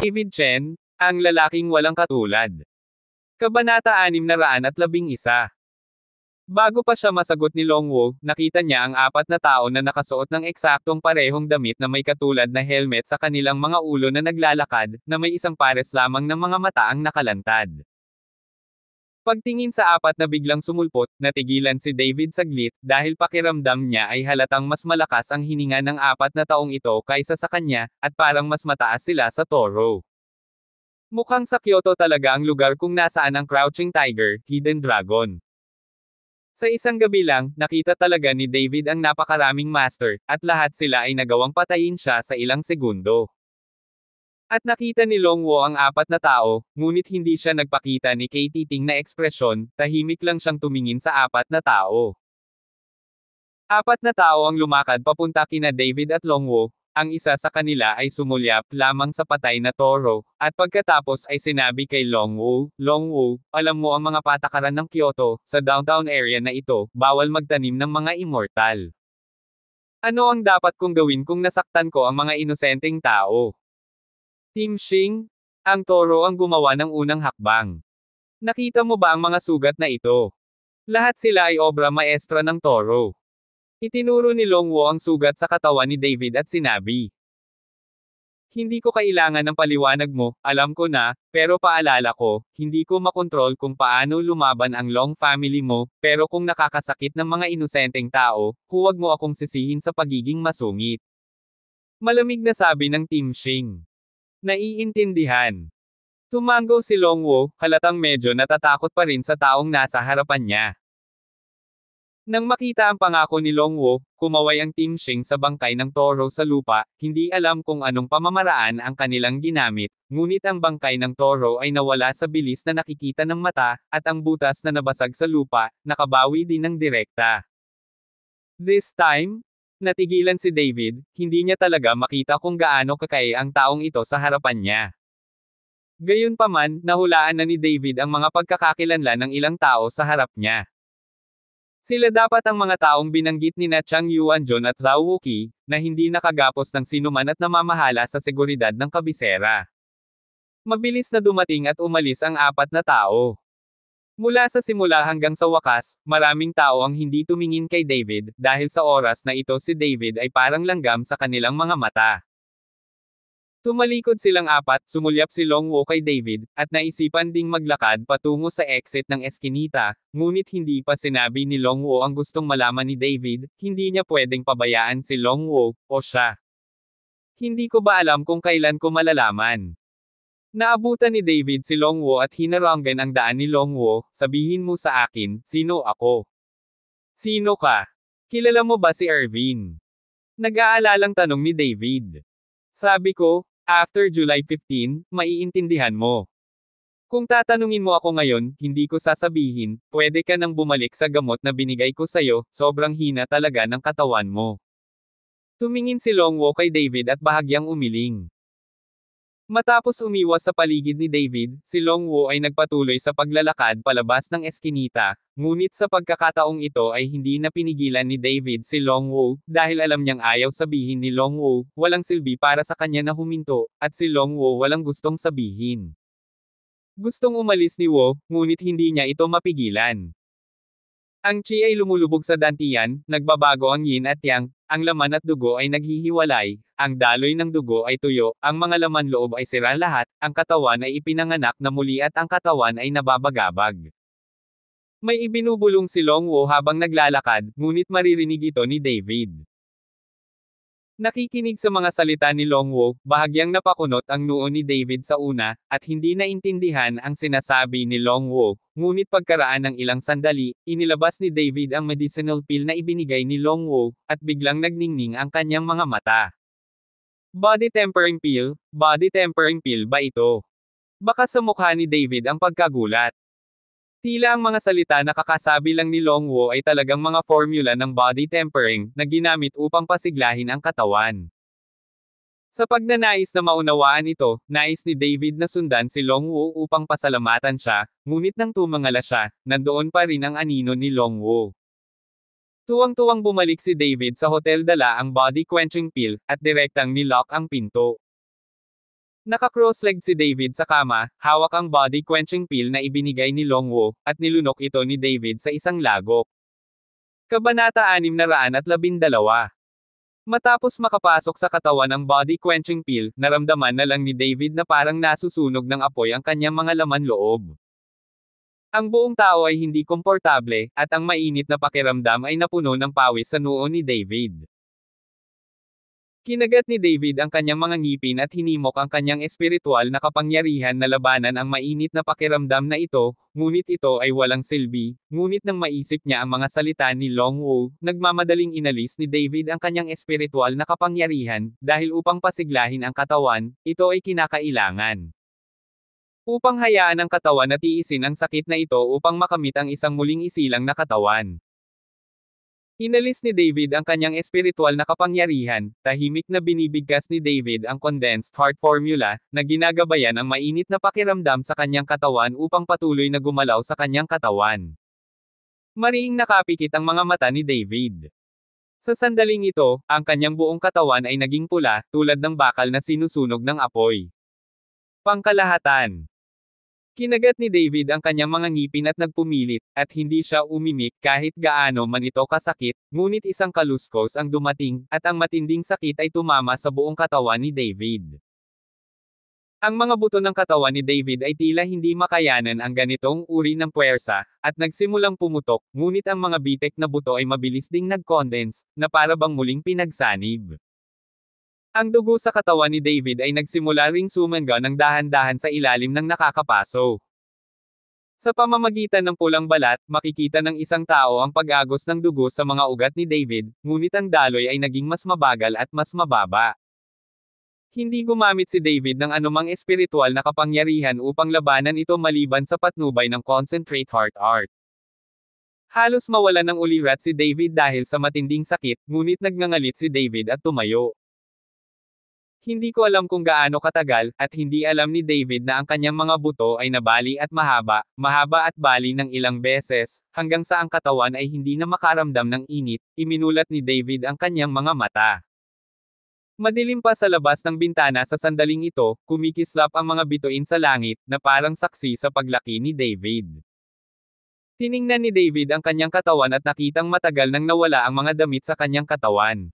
David Chen, ang lalaking walang katulad. Kabanata 611. Bago pa siya masagot ni Longwo, nakita niya ang apat na tao na nakasuot ng eksaktong parehong damit na may katulad na helmet sa kanilang mga ulo na naglalakad, na may isang pares lamang ng mga mata ang nakalantad. Pagtingin sa apat na biglang sumulpot, natigilan si David saglit, dahil pakiramdam niya ay halatang mas malakas ang hininga ng apat na taong ito kaysa sa kanya, at parang mas mataas sila sa Toro. Mukhang sa Kyoto talaga ang lugar kung nasaan ang Crouching Tiger, Hidden Dragon. Sa isang gabi lang, nakita talaga ni David ang napakaraming master, at lahat sila ay nagawang patayin siya sa ilang segundo. At nakita ni Longwo ang apat na tao, ngunit hindi siya nagpakita ni kay Titing na ekspresyon, tahimik lang siyang tumingin sa apat na tao. Apat na tao ang lumakad papunta kina David at Longwo, ang isa sa kanila ay sumulyap lamang sa patay na toro, at pagkatapos ay sinabi kay Longwo, Longwo, alam mo ang mga patakaran ng Kyoto, sa downtown area na ito, bawal magtanim ng mga immortal. Ano ang dapat kong gawin kung nasaktan ko ang mga inosenteng tao? Team Shing, ang toro ang gumawa ng unang hakbang. Nakita mo ba ang mga sugat na ito? Lahat sila ay obra maestra ng toro. Itinuro ni Long Longwo ang sugat sa katawan ni David at sinabi. Hindi ko kailangan ng paliwanag mo, alam ko na, pero paalala ko, hindi ko makontrol kung paano lumaban ang Long family mo, pero kung nakakasakit ng mga inusenteng tao, huwag mo akong sisihin sa pagiging masungit. Malamig na sabi ng Team Shing. Naiintindihan. Tumango si Longwo, halatang medyo natatakot pa rin sa taong nasa harapan niya. Nang makita ang pangako ni Longwo, kumaway ang Team Shing sa bangkay ng toro sa lupa, hindi alam kung anong pamamaraan ang kanilang ginamit, ngunit ang bangkay ng toro ay nawala sa bilis na nakikita ng mata, at ang butas na nabasag sa lupa, nakabawi din ng direkta. This time, Natigilan si David, hindi niya talaga makita kung gaano kakae ang taong ito sa harapan niya. Gayunpaman, nahulaan na ni David ang mga pagkakakilanlan ng ilang tao sa harap niya. Sila dapat ang mga taong binanggit ni na Chang Yuanjon at Zhao Wuqi, na hindi nakagapos ng sinuman at namamahala sa seguridad ng kabisera. Mabilis na dumating at umalis ang apat na tao. Mula sa simula hanggang sa wakas, maraming tao ang hindi tumingin kay David, dahil sa oras na ito si David ay parang langgam sa kanilang mga mata. Tumalikod silang apat, sumulyap si Long Longwo kay David, at naisipan ding maglakad patungo sa exit ng eskinita, ngunit hindi pa sinabi ni Long Longwo ang gustong malaman ni David, hindi niya pwedeng pabayaan si Long Longwo, o siya. Hindi ko ba alam kung kailan ko malalaman? Naabutan ni David si Longwo at hinaranggan ang daan ni Longwo, sabihin mo sa akin, sino ako? Sino ka? Kilala mo ba si Irvin? Nag-aalalang tanong ni David. Sabi ko, after July 15, maiintindihan mo. Kung tatanungin mo ako ngayon, hindi ko sasabihin, pwede ka nang bumalik sa gamot na binigay ko sa'yo, sobrang hina talaga ng katawan mo. Tumingin si Longwo kay David at bahagyang umiling. Matapos umiwas sa paligid ni David, si Long Wu ay nagpatuloy sa paglalakad palabas ng eskinita, ngunit sa pagkakataong ito ay hindi na pinigilan ni David si Long Wu, dahil alam niyang ayaw sabihin ni Long Wu, walang silbi para sa kanya na huminto, at si Long Wu walang gustong sabihin. Gustong umalis ni Wu, ngunit hindi niya ito mapigilan. Ang qi ay lumulubog sa dantian, nagbabago ang yin at yang, ang laman at dugo ay naghihiwalay, ang daloy ng dugo ay tuyo, ang mga laman loob ay sira lahat, ang katawan ay ipinanganak na muli at ang katawan ay nababagabag. May ibinubulong si Long Wo habang naglalakad, ngunit maririnig ito ni David. Nakikinig sa mga salita ni Longwo, bahagyang napakunot ang noo ni David sa una, at hindi naintindihan ang sinasabi ni Longwo. Ngunit pagkaraan ng ilang sandali, inilabas ni David ang medicinal pill na ibinigay ni Longwo, at biglang nagningning ang kanyang mga mata. Body tempering pill, body tempering pill ba ito? Baka sa mukha ni David ang pagkagulat. Tila ang mga salita na kakasabi lang ni Long Longwo ay talagang mga formula ng body tempering na ginamit upang pasiglahin ang katawan. Sa pagnanais na maunawaan ito, nais ni David na sundan si Long Longwo upang pasalamatan siya, ngunit nang tumangala siya, nandoon pa rin ang anino ni Long Longwo. Tuwang-tuwang bumalik si David sa hotel dala ang body quenching pill, at direktang nilock ang pinto. Naka-cross-legged si David sa kama, hawak ang body quenching pill na ibinigay ni Longwo, at nilunok ito ni David sa isang lagok. Kabanata 612 Matapos makapasok sa katawan ang body quenching pill, naramdaman na lang ni David na parang nasusunog ng apoy ang kanyang mga laman loob. Ang buong tao ay hindi komportable, at ang mainit na pakiramdam ay napuno ng pawis sa noo ni David. Kinagat ni David ang kanyang mga ngipin at hinimok ang kanyang espiritual na kapangyarihan na labanan ang mainit na pakiramdam na ito, ngunit ito ay walang silbi, ngunit nang maisip niya ang mga salita ni Long Wu, nagmamadaling inalis ni David ang kanyang espiritual na kapangyarihan, dahil upang pasiglahin ang katawan, ito ay kinakailangan. Upang hayaan ang katawan na tiisin ang sakit na ito upang makamit ang isang muling isilang na katawan. Inalis ni David ang kanyang espiritual na kapangyarihan, tahimik na binibigkas ni David ang condensed heart formula, na ginagabayan ang mainit na pakiramdam sa kanyang katawan upang patuloy na gumalaw sa kanyang katawan. Mariing nakapikit ang mga mata ni David. Sa sandaling ito, ang kanyang buong katawan ay naging pula, tulad ng bakal na sinusunog ng apoy. Pangkalahatan Kinagat ni David ang kanyang mga ngipin at nagpumilit, at hindi siya umimik kahit gaano man ito kasakit, ngunit isang kaluskos ang dumating, at ang matinding sakit ay tumama sa buong katawan ni David. Ang mga buto ng katawan ni David ay tila hindi makayanan ang ganitong uri ng puwersa, at nagsimulang pumutok, ngunit ang mga bitek na buto ay mabilis ding nag-condense, na para bang muling pinagsanib. Ang dugo sa katawan ni David ay nagsimula ring sumanga ng dahan-dahan sa ilalim ng nakakapaso. Sa pamamagitan ng pulang balat, makikita ng isang tao ang pag-agos ng dugo sa mga ugat ni David, ngunit ang daloy ay naging mas mabagal at mas mababa. Hindi gumamit si David ng anumang espiritual na kapangyarihan upang labanan ito maliban sa patnubay ng concentrate heart art. Halos mawala ng ulirat si David dahil sa matinding sakit, ngunit nagngangalit si David at tumayo. Hindi ko alam kung gaano katagal, at hindi alam ni David na ang kanyang mga buto ay nabali at mahaba, mahaba at bali ng ilang beses, hanggang sa ang katawan ay hindi na makaramdam ng init, iminulat ni David ang kanyang mga mata. Madilim pa sa labas ng bintana sa sandaling ito, kumikislap ang mga bituin sa langit, na parang saksi sa paglaki ni David. Tiningnan ni David ang kanyang katawan at nakitang matagal nang nawala ang mga damit sa kanyang katawan.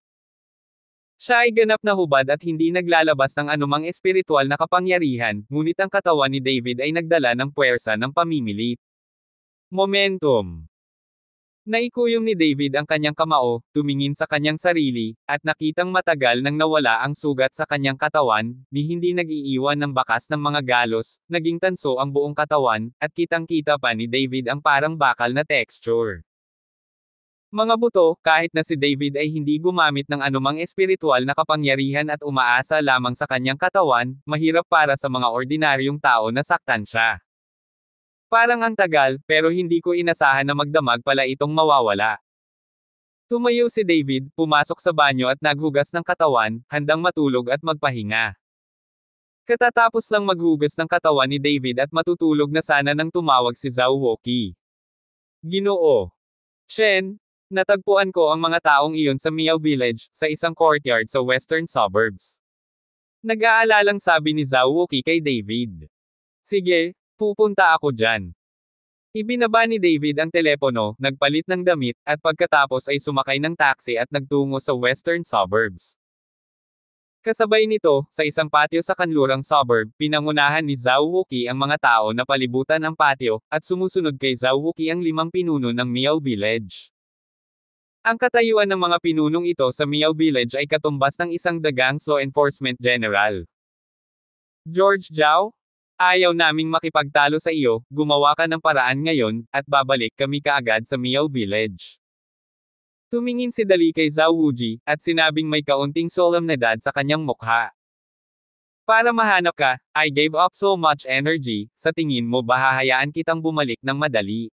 Siya ay ganap na hubad at hindi naglalabas ng anumang espiritual na kapangyarihan, ngunit ang katawan ni David ay nagdala ng puwersa ng pamimilit. Momentum Naikuyom ni David ang kanyang kamao, tumingin sa kanyang sarili, at nakitang matagal nang nawala ang sugat sa kanyang katawan, ni hindi nag-iiwan ng bakas ng mga galos, naging tanso ang buong katawan, at kitang-kita pa ni David ang parang bakal na texture. Mga buto, kahit na si David ay hindi gumamit ng anumang espiritual na kapangyarihan at umaasa lamang sa kanyang katawan, mahirap para sa mga ordinaryong tao na saktan siya. Parang ang tagal, pero hindi ko inasahan na magdamag pala itong mawawala. Tumayo si David, pumasok sa banyo at naghugas ng katawan, handang matulog at magpahinga. Katatapos lang maghugas ng katawan ni David at matutulog na sana nang tumawag si Zhao Woki. Ginoo. Chen, Natagpuan ko ang mga taong iyon sa Miao Village, sa isang courtyard sa western suburbs. Nag-aalalang sabi ni Zhao Wuki kay David. Sige, pupunta ako dyan. Ibinaba ni David ang telepono, nagpalit ng damit, at pagkatapos ay sumakay ng taxi at nagtungo sa western suburbs. Kasabay nito, sa isang patio sa kanlurang suburb, pinangunahan ni Zhao Wuki ang mga tao na palibutan ang patio, at sumusunod kay Zhao Wuki ang limang pinuno ng Miao Village. Ang katayuan ng mga pinunong ito sa Miao Village ay katumbas ng isang dagang law enforcement general. George Zhao, ayaw naming makipagtalo sa iyo, gumawa ka ng paraan ngayon, at babalik kami kaagad sa Miao Village. Tumingin si Dali kay Zhao Wuji, at sinabing may kaunting solemnidad sa kanyang mukha. Para mahanap ka, I gave up so much energy, sa tingin mo ba hahayaan kitang bumalik ng madali?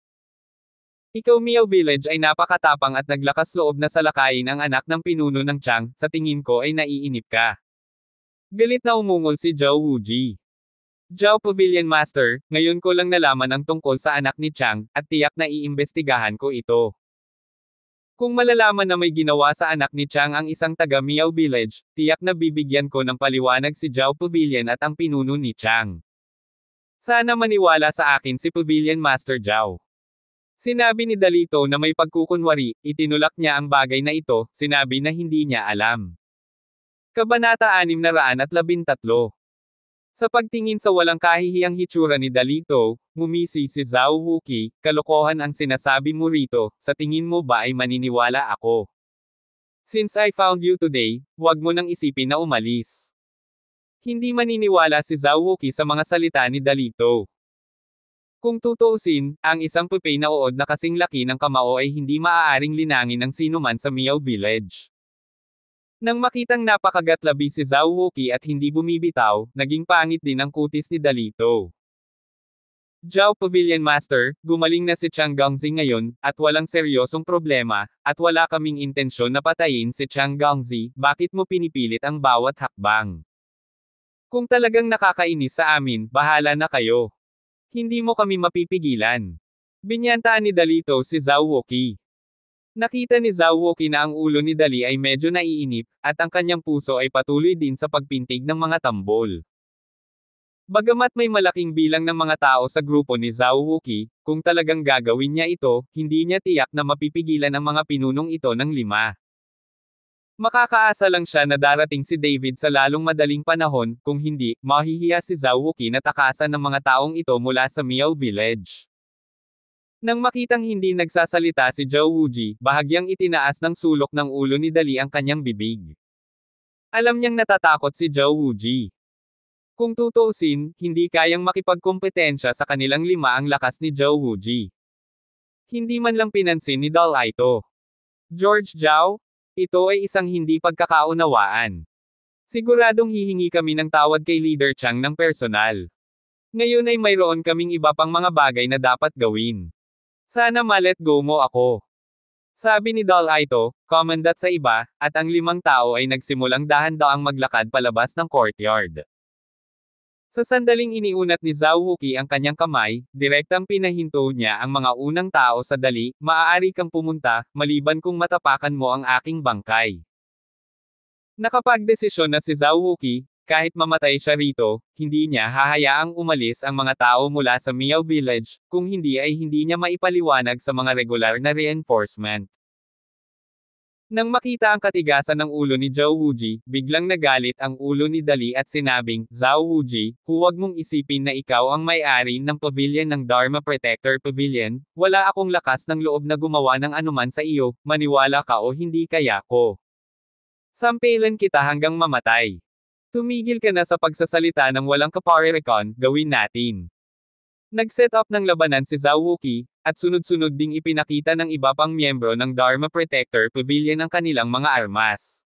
Ikaw Miao Village ay napakatapang at naglakas loob na salakayin ang anak ng pinuno ng Chang, sa tingin ko ay naiinip ka. Galit na umungol si Zhao Wuji. Zhao Pavilion Master, ngayon ko lang nalaman ang tungkol sa anak ni Chang, at tiyak na iimbestigahan ko ito. Kung malalaman na may ginawa sa anak ni Chang ang isang taga Miao Village, tiyak na bibigyan ko ng paliwanag si Zhao Pavilion at ang pinuno ni Chang. Sana maniwala sa akin si Pavilion Master Zhao. Sinabi ni Dalito na may pagkukunwari, itinulak niya ang bagay na ito, sinabi na hindi niya alam. Kabanata 613 Sa pagtingin sa walang kahihiyang hitsura ni Dalito, ngumisi si Zhao Wuki, kalokohan ang sinasabi mo rito, sa tingin mo ba ay maniniwala ako? Since I found you today, huwag mo nang isipin na umalis. Hindi maniniwala si Zhao Wuki sa mga salita ni Dalito. Kung tutuusin, ang isang pupay na uod na kasing laki ng kamao ay hindi maaaring linangin ng sinuman sa Miao Village. Nang makitang napakagatlabi si Zhao Wuki at hindi bumibitaw, naging pangit din ang kutis ni Dalito. Zhao Pavilion Master, gumaling na si Chang Gangzi ngayon, at walang seryosong problema, at wala kaming intensyon na patayin si Chang Gangzi, bakit mo pinipilit ang bawat hakbang? Kung talagang nakakainis sa amin, bahala na kayo. Hindi mo kami mapipigilan. Binyantaan ni Dalito si Zhao Woki. Nakita ni Zhao Woki na ang ulo ni Dali ay medyo naiinip, at ang kanyang puso ay patuloy din sa pagpintig ng mga tambol. Bagamat may malaking bilang ng mga tao sa grupo ni Zhao Wuki, kung talagang gagawin niya ito, hindi niya tiyak na mapipigilan ang mga pinunong ito ng lima. Makakaasa lang siya na darating si David sa lalong madaling panahon, kung hindi, mahihiya si Zhao Wuqi na takasan ng mga taong ito mula sa Miao Village. Nang makitang hindi nagsasalita si Zhao Wuji, bahagyang itinaas ng sulok ng ulo ni Dali ang kanyang bibig. Alam niyang natatakot si Zhao Wuji. Kung tutuusin, hindi kayang makipagkompetensya sa kanilang lima ang lakas ni Zhao Wuji. Hindi man lang pinansin ni Dal ito. George Zhao, ito ay isang hindi pagkakaunawaan. Siguradong hihingi kami ng tawad kay Leader Chang ng personal. Ngayon ay mayroon kaming iba pang mga bagay na dapat gawin. Sana malet go mo ako. Sabi ni Dal Aito, commandat sa iba, at ang limang tao ay nagsimulang dahan-daang maglakad palabas ng courtyard. Sa sandaling iniunat ni Zhao Huqi ang kanyang kamay, direktang pinahinto niya ang mga unang tao sa dali, maaari kang pumunta, maliban kung matapakan mo ang aking bangkay. Nakapagdesisyon na si Zhao Huqi, kahit mamatay siya rito, hindi niya hahayaang umalis ang mga tao mula sa Miao Village, kung hindi ay hindi niya maipaliwanag sa mga regular na reinforcement. Nang makita ang katigasan ng ulo ni Zhao Wuji, biglang nagalit ang ulo ni Dali at sinabing, Zhao Wuji, huwag mong isipin na ikaw ang may-ari ng pavilion ng Dharma Protector Pavilion, wala akong lakas ng loob na gumawa ng anuman sa iyo, maniwala ka o hindi kaya ko. Sampelan kita hanggang mamatay. Tumigil ka na sa pagsasalita ng walang kaparirikon, gawin natin. Nag-set up ng labanan si Zhao Wuqi, at sunod-sunod ding ipinakita ng iba pang miyembro ng Dharma Protector Pavilion ang kanilang mga armas.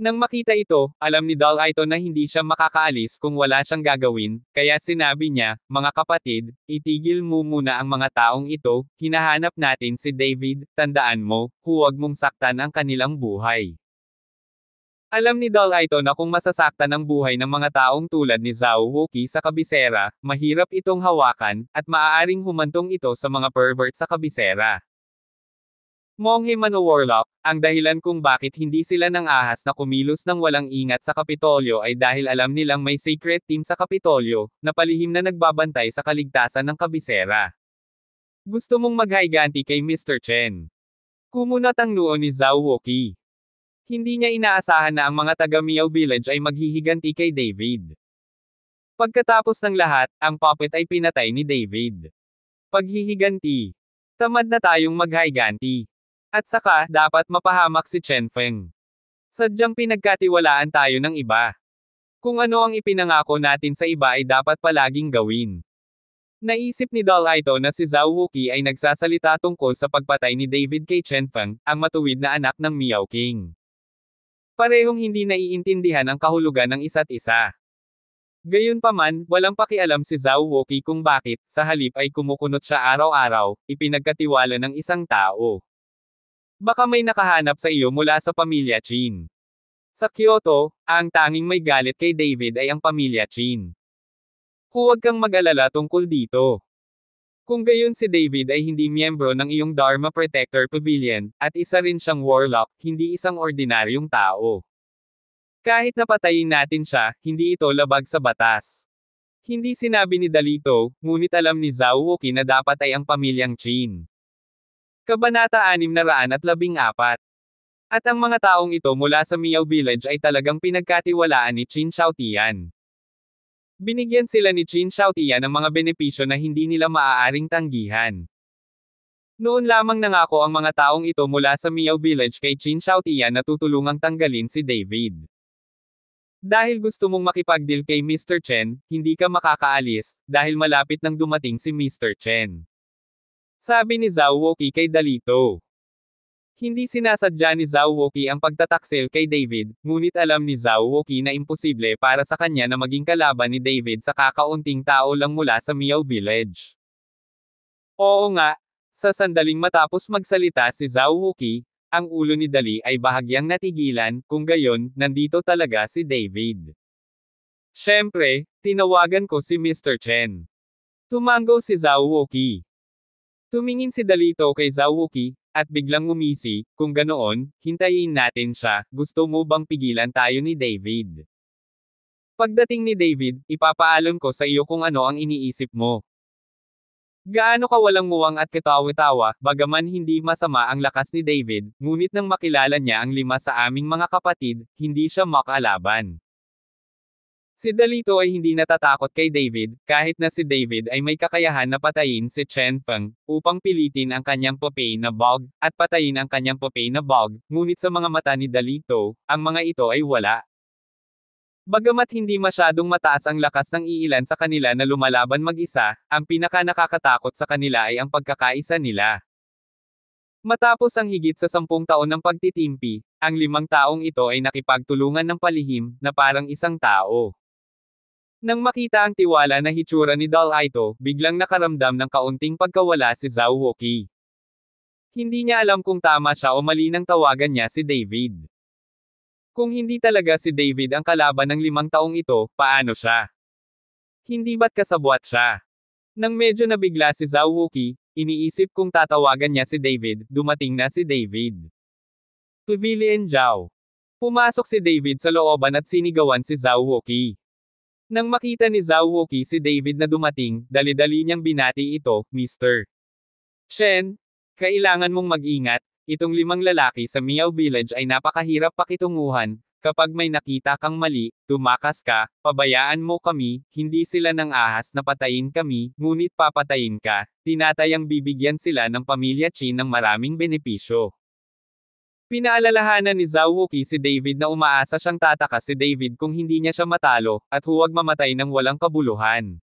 Nang makita ito, alam ni Dal Ito na hindi siya makakaalis kung wala siyang gagawin, kaya sinabi niya, mga kapatid, itigil mo muna ang mga taong ito, hinahanap natin si David, tandaan mo, huwag mong saktan ang kanilang buhay. Alam ni Dal ito na kung masasaktan ang buhay ng mga taong tulad ni Zhao Wuki sa kabisera, mahirap itong hawakan, at maaaring humantong ito sa mga pervert sa kabisera. Monghe Mano Warlock, ang dahilan kung bakit hindi sila ng ahas na kumilos ng walang ingat sa Kapitolyo ay dahil alam nilang may secret team sa Kapitolyo, na palihim na nagbabantay sa kaligtasan ng kabisera. Gusto mong maghiganti kay Mr. Chen. Kumunat ang noo ni Zhao Woki. Hindi niya inaasahan na ang mga taga Miao Village ay maghihiganti kay David. Pagkatapos ng lahat, ang puppet ay pinatay ni David. Paghihiganti. Tamad na tayong maghiganti. At saka, dapat mapahamak si Chen Feng. Sadyang pinagkatiwalaan tayo ng iba. Kung ano ang ipinangako natin sa iba ay dapat palaging gawin. Naisip ni Dal Ito na si Zhao Wuqi ay nagsasalita tungkol sa pagpatay ni David kay Chen Feng, ang matuwid na anak ng Miao King. Parehong hindi naiintindihan ang kahulugan ng isa't isa. Gayunpaman, walang pakialam si Zhao Woki kung bakit, sa halip ay kumukunot siya araw-araw, ipinagkatiwala ng isang tao. Baka may nakahanap sa iyo mula sa pamilya Chin. Sa Kyoto, ang tanging may galit kay David ay ang pamilya Chin. Huwag kang mag-alala tungkol dito. Kung gayon si David ay hindi miyembro ng iyong Dharma Protector Pavilion, at isa rin siyang warlock, hindi isang ordinaryong tao. Kahit napatayin natin siya, hindi ito labag sa batas. Hindi sinabi ni Dalito, ngunit alam ni Zhao Wuki na dapat ay ang pamilyang Chin. Kabanata 614 At ang mga taong ito mula sa Miao Village ay talagang pinagkatiwalaan ni Chin Xiaotian. Binigyan sila ni Chin Xiaotian ng mga benepisyo na hindi nila maaaring tanggihan. Noon lamang nangako ang mga taong ito mula sa Miao Village kay Chin Xiaotian na tutulungang tanggalin si David. Dahil gusto mong makipagdil kay Mr. Chen, hindi ka makakaalis, dahil malapit nang dumating si Mr. Chen. Sabi ni Zhao Woki kay Dalito. Hindi sinasadya ni Zhao Woki ang pagtataksil kay David, ngunit alam ni Zhao Woki na imposible para sa kanya na maging kalaban ni David sa kakaunting tao lang mula sa Miao Village. Oo nga, sa sandaling matapos magsalita si Zhao Woki, ang ulo ni Dali ay bahagyang natigilan, kung gayon, nandito talaga si David. Siyempre, tinawagan ko si Mr. Chen. Tumango si Zhao Woki. Tumingin si Dalito kay Woki, at biglang umisi, kung ganoon, hintayin natin siya, gusto mo bang pigilan tayo ni David? Pagdating ni David, ipapaalam ko sa iyo kung ano ang iniisip mo. Gaano ka walang muwang at katawa-tawa, bagaman hindi masama ang lakas ni David, ngunit nang makilala niya ang lima sa aming mga kapatid, hindi siya makalaban. Si Dalito ay hindi natatakot kay David, kahit na si David ay may kakayahan na patayin si Chen Peng, upang pilitin ang kanyang popey na bog, at patayin ang kanyang popey na bog, ngunit sa mga mata ni Dalito, ang mga ito ay wala. Bagamat hindi masyadong mataas ang lakas ng iilan sa kanila na lumalaban mag-isa, ang pinaka nakakatakot sa kanila ay ang pagkakaisa nila. Matapos ang higit sa sampung taon ng pagtitimpi, ang limang taong ito ay nakipagtulungan ng palihim, na parang isang tao. Nang makita ang tiwala na hitsura ni Dal Ito, biglang nakaramdam ng kaunting pagkawala si Zhao Woki. Hindi niya alam kung tama siya o mali nang tawagan niya si David. Kung hindi talaga si David ang kalaban ng limang taong ito, paano siya? Hindi ba't kasabwat siya? Nang medyo nabigla si Zhao Wuki, iniisip kung tatawagan niya si David, dumating na si David. Tuvili and Zhao. Pumasok si David sa looban at sinigawan si Zhao Wuki. Nang makita ni Zhao Woki si David na dumating, dali-dali niyang binati ito, Mr. Chen, kailangan mong mag-ingat, itong limang lalaki sa Miao Village ay napakahirap pakitunguhan, kapag may nakita kang mali, tumakas ka, pabayaan mo kami, hindi sila ng ahas na patayin kami, ngunit papatayin ka, tinatayang bibigyan sila ng pamilya Chin ng maraming benepisyo. Pinaalalahanan ni Zhao Wuqi si David na umaasa siyang tatakas si David kung hindi niya siya matalo, at huwag mamatay ng walang kabuluhan.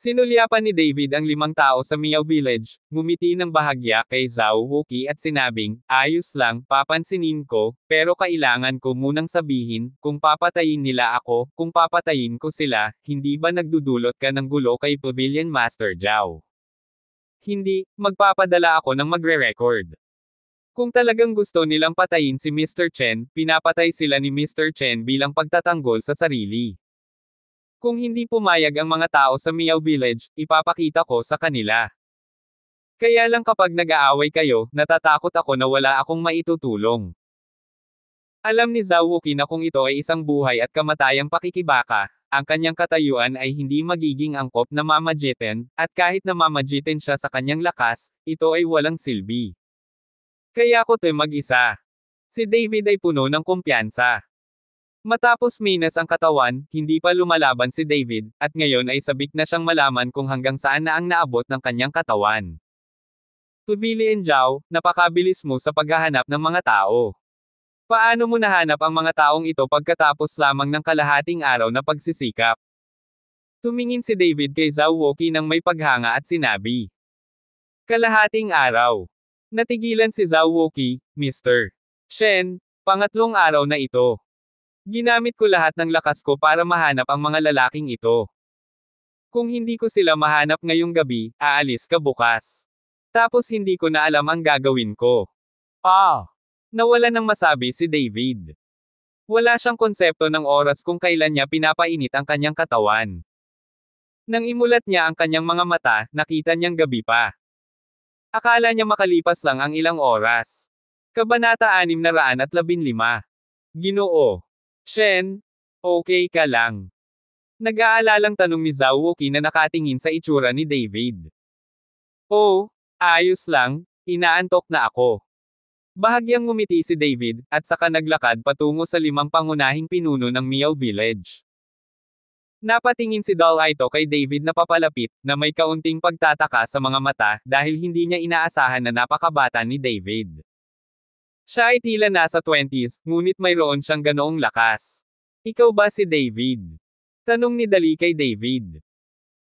Sinulyapan ni David ang limang tao sa Miao Village, ngumiti ng bahagya kay Zhao Wuqi at sinabing, ayos lang, papansinin ko, pero kailangan ko munang sabihin, kung papatayin nila ako, kung papatayin ko sila, hindi ba nagdudulot ka ng gulo kay Pavilion Master Zhao? Hindi, magpapadala ako ng magre-record. Kung talagang gusto nilang patayin si Mr. Chen, pinapatay sila ni Mr. Chen bilang pagtatanggol sa sarili. Kung hindi pumayag ang mga tao sa Miao Village, ipapakita ko sa kanila. Kaya lang kapag nag-aaway kayo, natatakot ako na wala akong maitutulong. Alam ni Zhao Wuki na kung ito ay isang buhay at kamatayang pakikibaka, ang kanyang katayuan ay hindi magiging angkop na mamajitin, at kahit na mamajitin siya sa kanyang lakas, ito ay walang silbi. Kaya ko ko't mag-isa. Si David ay puno ng kumpiyansa. Matapos minas ang katawan, hindi pa lumalaban si David, at ngayon ay sabik na siyang malaman kung hanggang saan na ang naabot ng kanyang katawan. Tubili Jao, napakabilis mo sa paghahanap ng mga tao. Paano mo nahanap ang mga taong ito pagkatapos lamang ng kalahating araw na pagsisikap? Tumingin si David kay Zhao Woki nang may paghanga at sinabi. Kalahating araw. Natigilan si Zhao Woki, Mr. Shen, pangatlong araw na ito. Ginamit ko lahat ng lakas ko para mahanap ang mga lalaking ito. Kung hindi ko sila mahanap ngayong gabi, aalis ka bukas. Tapos hindi ko na alam ang gagawin ko. Ah! Nawala ng masabi si David. Wala siyang konsepto ng oras kung kailan niya pinapainit ang kanyang katawan. Nang imulat niya ang kanyang mga mata, nakita niyang gabi pa. Akala niya makalipas lang ang ilang oras. Kabanata 615. Ginoo. Chen, okay ka lang. Nag-aalalang tanong ni Zhao Wuki na nakatingin sa itsura ni David. Oh, ayos lang, inaantok na ako. Bahagyang ngumiti si David, at saka naglakad patungo sa limang pangunahing pinuno ng Miao Village. Napatingin si Doll Ito kay David na papalapit, na may kaunting pagtataka sa mga mata dahil hindi niya inaasahan na napakabata ni David. Siya ay tila nasa 20s, ngunit mayroon siyang ganoong lakas. Ikaw ba si David? Tanong ni Dali kay David.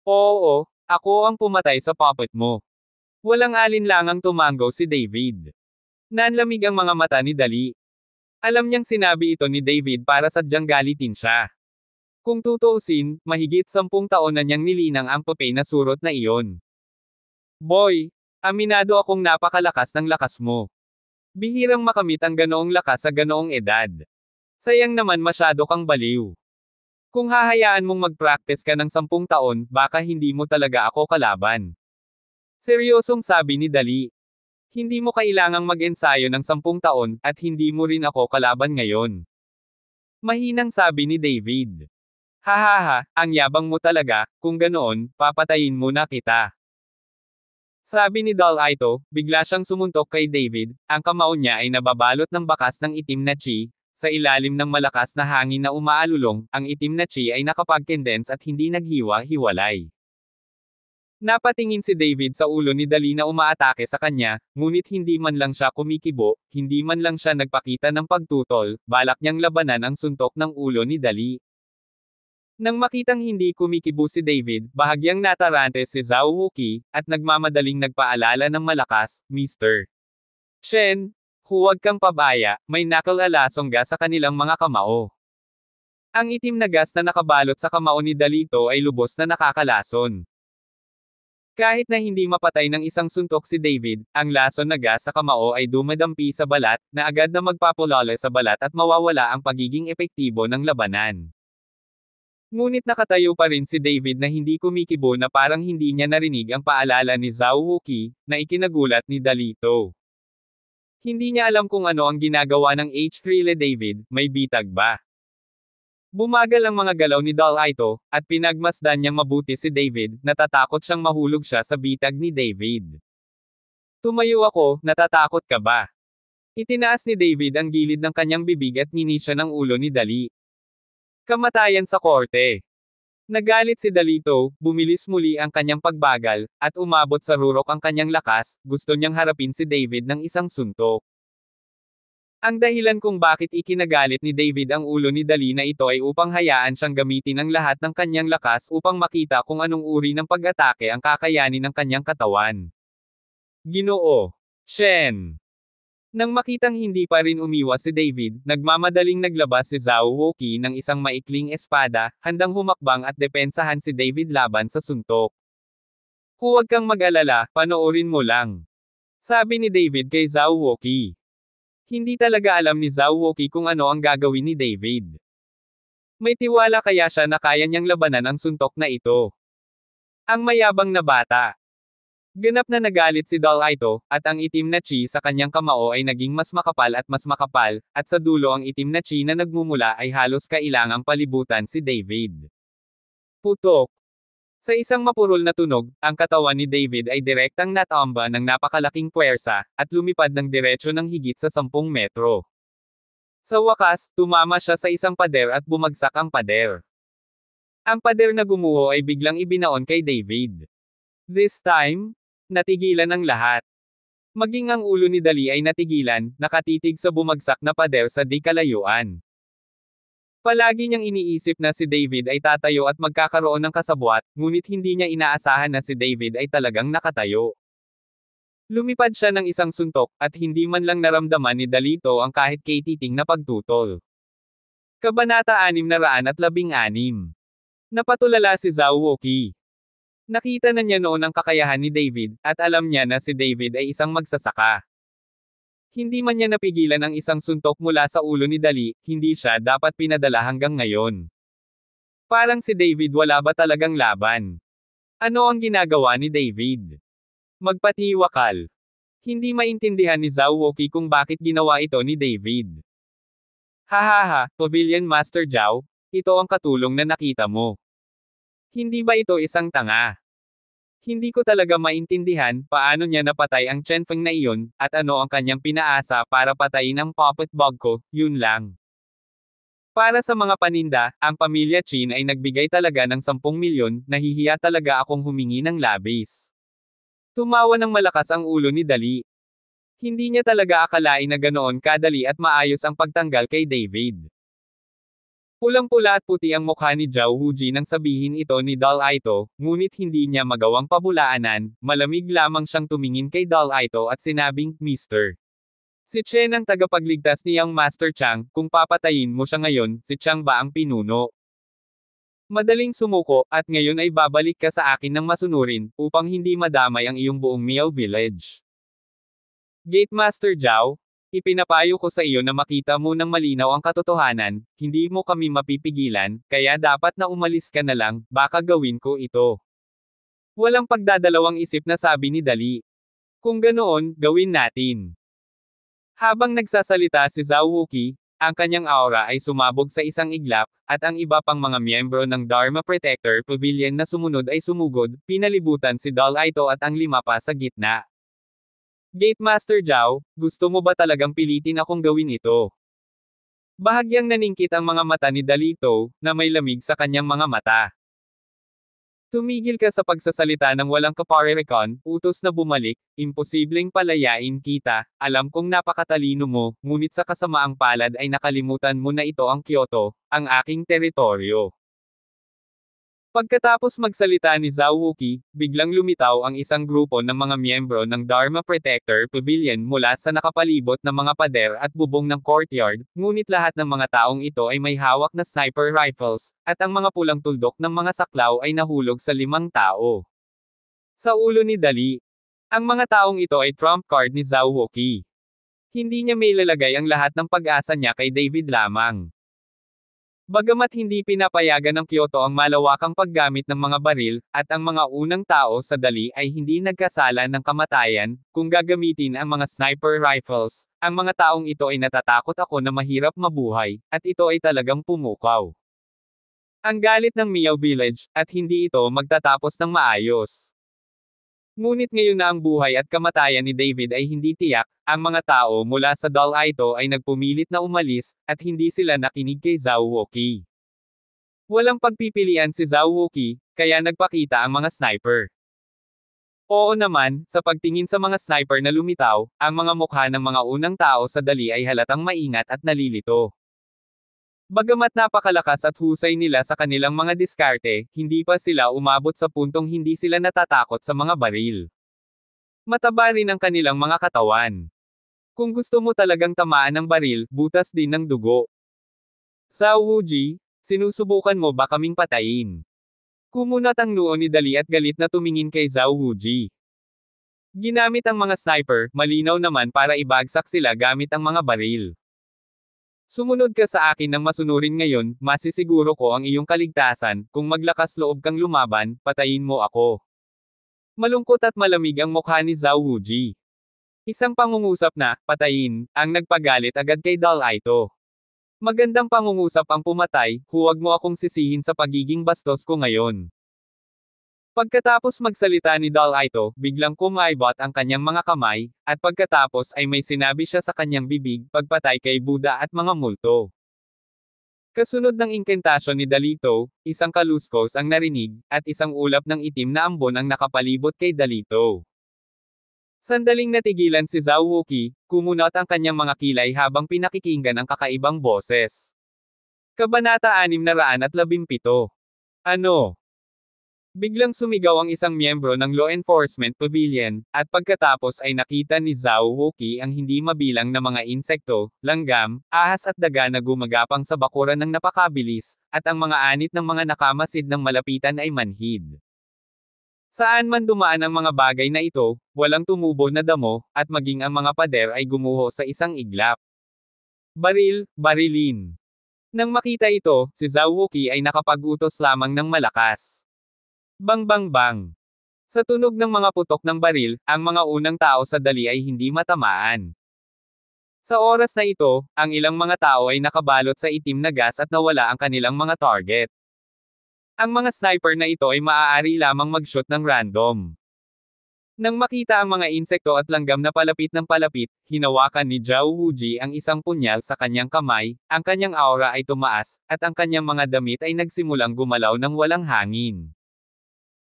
Oo, ako ang pumatay sa puppet mo. Walang alinlangang tumango si David. Nanlamig ang mga mata ni Dali. Alam niyang sinabi ito ni David para sadyang galitin siya. Kung tutuusin, mahigit sampung taon na niyang nilinang ang papel na surot na iyon. Boy, aminado akong napakalakas ng lakas mo. Bihirang makamit ang ganoong lakas sa ganoong edad. Sayang naman masyado kang baliw. Kung hahayaan mong mag-practice ka ng sampung taon, baka hindi mo talaga ako kalaban. Seryosong sabi ni Dali. Hindi mo kailangang mag-ensayo ng sampung taon, at hindi mo rin ako kalaban ngayon. Mahinang sabi ni David. Hahaha, ang yabang mo talaga, kung ganoon, papatayin muna kita. Sabi ni Dal Ito, bigla siyang sumuntok kay David, ang kamao niya ay nababalot ng bakas ng itim na chi, sa ilalim ng malakas na hangin na umaalulong, ang itim na chi ay nakapag-condense at hindi naghiwa-hiwalay. Napatingin si David sa ulo ni Dali na umaatake sa kanya, ngunit hindi man lang siya kumikibo, hindi man lang siya nagpakita ng pagtutol, balak niyang labanan ang suntok ng ulo ni Dali. Nang makitang hindi kumikibo si David, bahagyang natarante si Zhao Wuki, at nagmamadaling nagpaalala ng malakas, Mr. Chen, huwag kang pabaya, may nakalalasong gas sa kanilang mga kamao. Ang itim na gas na nakabalot sa kamao ni Dalito ay lubos na nakakalason. Kahit na hindi mapatay ng isang suntok si David, ang lason na gas sa kamao ay dumadampi sa balat, na agad na magpapulala sa balat at mawawala ang pagiging epektibo ng labanan. Ngunit nakatayo pa rin si David na hindi kumikibo na parang hindi niya narinig ang paalala ni Zhao Wuqi, na ikinagulat ni Dalito. Hindi niya alam kung ano ang ginagawa ng H3 Le David, may bitag ba? Bumagal ang mga galaw ni Dal Ito, at pinagmasdan niyang mabuti si David, natatakot siyang mahulog siya sa bitag ni David. Tumayo ako, natatakot ka ba? Itinaas ni David ang gilid ng kanyang bibig at ngini siya ng ulo ni Dali. Kamatayan sa korte. Nagalit si Dalito, bumilis muli ang kanyang pagbagal, at umabot sa rurok ang kanyang lakas, gusto niyang harapin si David ng isang suntok. Ang dahilan kung bakit ikinagalit ni David ang ulo ni Dalina ito ay upang hayaan siyang gamitin ang lahat ng kanyang lakas upang makita kung anong uri ng pag-atake ang kakayanin ng kanyang katawan. Ginoo. Shen. Nang makitang hindi pa rin umiwas si David, nagmamadaling naglabas si Zhao Woki ng isang maikling espada, handang humakbang at depensahan si David laban sa suntok. Huwag kang mag-alala, panoorin mo lang. Sabi ni David kay Zhao Woki. Hindi talaga alam ni Zhao Woki kung ano ang gagawin ni David. May tiwala kaya siya na kaya niyang labanan ang suntok na ito. Ang mayabang na bata. Ganap na nagalit si Dal Ito, at ang itim na chi sa kanyang kamao ay naging mas makapal at mas makapal, at sa dulo ang itim na chi na nagmumula ay halos kailangang palibutan si David. Putok. Sa isang mapurol na tunog, ang katawan ni David ay direktang natamba ng napakalaking puwersa, at lumipad ng diretsyo ng higit sa 10 metro. Sa wakas, tumama siya sa isang pader at bumagsak ang pader. Ang pader na gumuho ay biglang ibinaon kay David. This time, natigilan ang lahat. Maging ang ulo ni Dali ay natigilan, nakatitig sa bumagsak na pader sa di kalayuan. Palagi niyang iniisip na si David ay tatayo at magkakaroon ng kasabwat, ngunit hindi niya inaasahan na si David ay talagang nakatayo. Lumipad siya ng isang suntok, at hindi man lang naramdaman ni Dalito ang kahit kay na pagtutol. Kabanata 6 na 616 Napatulala si Zhao Woki. Nakita na niya noon ang kakayahan ni David, at alam niya na si David ay isang magsasaka. Hindi man niya napigilan ang isang suntok mula sa ulo ni Dali, hindi siya dapat pinadala hanggang ngayon. Parang si David wala ba talagang laban? Ano ang ginagawa ni David? Magpatiwakal. Hindi maintindihan ni Zhao kung bakit ginawa ito ni David. Hahaha, Pavilion Master Zhao, ito ang katulong na nakita mo. Hindi ba ito isang tanga? Hindi ko talaga maintindihan paano niya napatay ang Chen Feng na iyon, at ano ang kanyang pinaasa para patayin ang puppet bug ko, yun lang. Para sa mga paninda, ang pamilya Chin ay nagbigay talaga ng 10 milyon, nahihiya talaga akong humingi ng labis. Tumawa ng malakas ang ulo ni Dali. Hindi niya talaga akalain na ganoon kadali at maayos ang pagtanggal kay David. Pulang-pula at puti ang mukha ni Zhao Huji nang sabihin ito ni Dal Aito, ngunit hindi niya magawang pabulaanan, malamig lamang siyang tumingin kay Dal Aito at sinabing, Mr. Si Chen ang tagapagligtas niyang Master Chang, kung papatayin mo siya ngayon, si Chang ba ang pinuno? Madaling sumuko, at ngayon ay babalik ka sa akin ng masunurin, upang hindi madamay ang iyong buong Miao Village. Gate Master Zhao, Ipinapayo ko sa iyo na makita mo ng malinaw ang katotohanan, hindi mo kami mapipigilan, kaya dapat na umalis ka na lang, baka gawin ko ito. Walang pagdadalawang isip na sabi ni Dali. Kung ganoon, gawin natin. Habang nagsasalita si Zhao Wuki, ang kanyang aura ay sumabog sa isang iglap, at ang iba pang mga miyembro ng Dharma Protector Pavilion na sumunod ay sumugod, pinalibutan si Dal Ito at ang lima pa sa gitna. Gatemaster Zhao, gusto mo ba talagang pilitin akong gawin ito? Bahagyang naningkit ang mga mata ni Dalito, na may lamig sa kanyang mga mata. Tumigil ka sa pagsasalita ng walang kaparirikon, utos na bumalik, imposibleng palayain kita, alam kong napakatalino mo, ngunit sa kasamaang palad ay nakalimutan mo na ito ang Kyoto, ang aking teritoryo. Pagkatapos magsalita ni Zhao Wuqi, biglang lumitaw ang isang grupo ng mga miyembro ng Dharma Protector Pavilion mula sa nakapalibot na mga pader at bubong ng courtyard, ngunit lahat ng mga taong ito ay may hawak na sniper rifles, at ang mga pulang tuldok ng mga saklaw ay nahulog sa limang tao. Sa ulo ni Dali, ang mga taong ito ay trump card ni Zhao Wuqi. Hindi niya may lalagay ang lahat ng pag-asa niya kay David lamang. Bagamat hindi pinapayagan ng Kyoto ang malawakang paggamit ng mga baril, at ang mga unang tao sa dali ay hindi nagkasala ng kamatayan, kung gagamitin ang mga sniper rifles, ang mga taong ito ay natatakot ako na mahirap mabuhay, at ito ay talagang pumukaw. Ang galit ng Miao Village, at hindi ito magtatapos ng maayos. Ngunit ngayon na ang buhay at kamatayan ni David ay hindi tiyak, ang mga tao mula sa Dalaito ay nagpumilit na umalis, at hindi sila nakinig kay Zhao Woki. Walang pagpipilian si Zhao Woki, kaya nagpakita ang mga sniper. Oo naman, sa pagtingin sa mga sniper na lumitaw, ang mga mukha ng mga unang tao sa dali ay halatang maingat at nalilito. Bagamat napakalakas at husay nila sa kanilang mga diskarte, hindi pa sila umabot sa puntong hindi sila natatakot sa mga baril. Mataba rin ang kanilang mga katawan. Kung gusto mo talagang tamaan ng baril, butas din ng dugo. Sa Wuji, sinusubukan mo ba kaming patayin? Kumunat ang noo ni Dali at galit na tumingin kay Zhao Wuji. Ginamit ang mga sniper, malinaw naman para ibagsak sila gamit ang mga baril. Sumunod ka sa akin ng masunurin ngayon, masisiguro ko ang iyong kaligtasan, kung maglakas loob kang lumaban, patayin mo ako. Malungkot at malamig ang mukha ni Zhao Wuji. Isang pangungusap na, patayin, ang nagpagalit agad kay Dal Aito. Magandang pangungusap ang pumatay, huwag mo akong sisihin sa pagiging bastos ko ngayon. Pagkatapos magsalita ni Dal Ito, biglang kumaibot ang kanyang mga kamay, at pagkatapos ay may sinabi siya sa kanyang bibig, pagpatay kay Buda at mga multo. Kasunod ng inkentasyon ni Dalito, isang kaluskos ang narinig, at isang ulap ng itim na ambon ang nakapalibot kay Dalito. Sandaling natigilan si Zhao Wuki, kumunot ang kanyang mga kilay habang pinakikinggan ang kakaibang boses. Kabanata 6 na 617 Ano? Biglang sumigaw ang isang miyembro ng law enforcement pavilion, at pagkatapos ay nakita ni Zhao Wuki ang hindi mabilang na mga insekto, langgam, ahas at daga na gumagapang sa bakuran ng napakabilis, at ang mga anit ng mga nakamasid ng malapitan ay manhid. Saan man dumaan ang mga bagay na ito, walang tumubo na damo, at maging ang mga pader ay gumuho sa isang iglap. Baril, barilin. Nang makita ito, si Zhao Wuki ay nakapagutos lamang ng malakas. Bang bang bang. Sa tunog ng mga putok ng baril, ang mga unang tao sa dali ay hindi matamaan. Sa oras na ito, ang ilang mga tao ay nakabalot sa itim na gas at nawala ang kanilang mga target. Ang mga sniper na ito ay maaari lamang mag-shoot ng random. Nang makita ang mga insekto at langgam na palapit ng palapit, hinawakan ni Zhao Wuji ang isang punyal sa kanyang kamay, ang kanyang aura ay tumaas, at ang kanyang mga damit ay nagsimulang gumalaw ng walang hangin.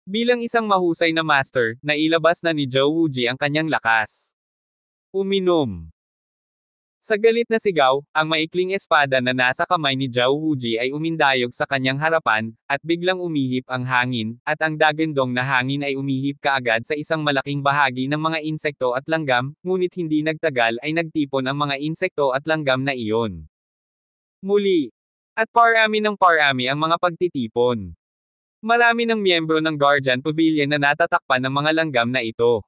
Bilang isang mahusay na master, nailabas na ni Zhou Wuji ang kanyang lakas. Uminom. Sa galit na sigaw, ang maikling espada na nasa kamay ni Zhao Wuji ay umindayog sa kanyang harapan, at biglang umihip ang hangin, at ang dagendong na hangin ay umihip kaagad sa isang malaking bahagi ng mga insekto at langgam, ngunit hindi nagtagal ay nagtipon ang mga insekto at langgam na iyon. Muli. At parami ng parami ang mga pagtitipon. Marami ng miyembro ng Guardian Pavilion na natatakpan ng mga langgam na ito.